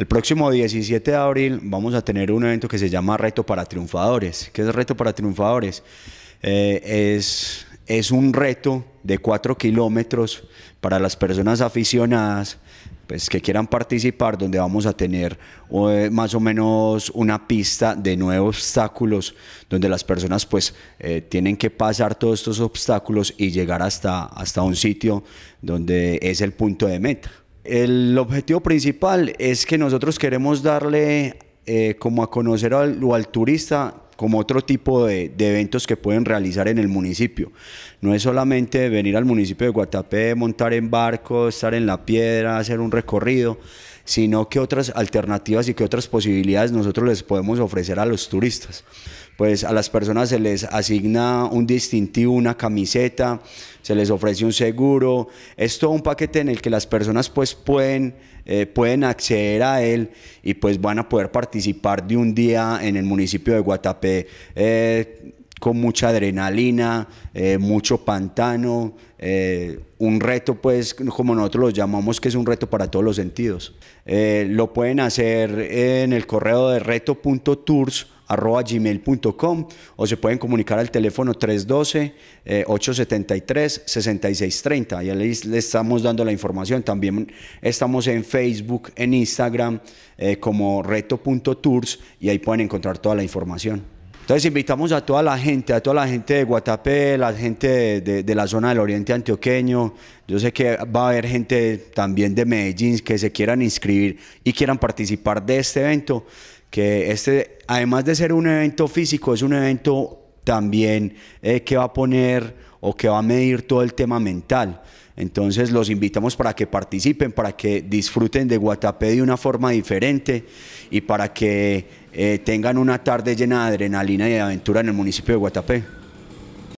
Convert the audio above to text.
El próximo 17 de abril vamos a tener un evento que se llama Reto para Triunfadores. ¿Qué es el Reto para Triunfadores? Eh, es, es un reto de 4 kilómetros para las personas aficionadas pues, que quieran participar, donde vamos a tener eh, más o menos una pista de nuevos obstáculos, donde las personas pues eh, tienen que pasar todos estos obstáculos y llegar hasta, hasta un sitio donde es el punto de meta. El objetivo principal es que nosotros queremos darle eh, como a conocer al, al turista como otro tipo de, de, eventos que pueden realizar en el municipio. No es solamente venir al municipio de Guatapé, montar en barco, estar en la piedra, hacer un recorrido, sino que otras alternativas y que otras posibilidades nosotros les podemos ofrecer a los turistas pues a las personas se les asigna un distintivo, una camiseta, se les ofrece un seguro, es todo un paquete en el que las personas pues pueden, eh, pueden acceder a él y pues van a poder participar de un día en el municipio de Guatapé. Eh, con mucha adrenalina, eh, mucho pantano, un reto pues como nosotros lo llamamos que es un reto para todos los sentidos. lo pueden hacer en el correo de reto.tours arroba gmail.com o se pueden comunicar al teléfono 312-873-6630. ya les, estamos dando la información. También estamos en Facebook, en Instagram, eh, como reto.tours y ahí pueden encontrar toda la información. Entonces invitamos a toda la gente, a toda la gente de Guatapé, la gente de, de, la zona del oriente antioqueño. Yo sé que va a haber gente también de Medellín que se quieran inscribir y quieran participar de este evento que este, además de ser un evento físico, es un evento también eh, que va a poner o que va a medir todo el tema mental. Entonces los invitamos para que participen, para que disfruten de Guatapé de una forma diferente y para que eh, tengan una tarde llena de adrenalina y de aventura en el municipio de Guatapé.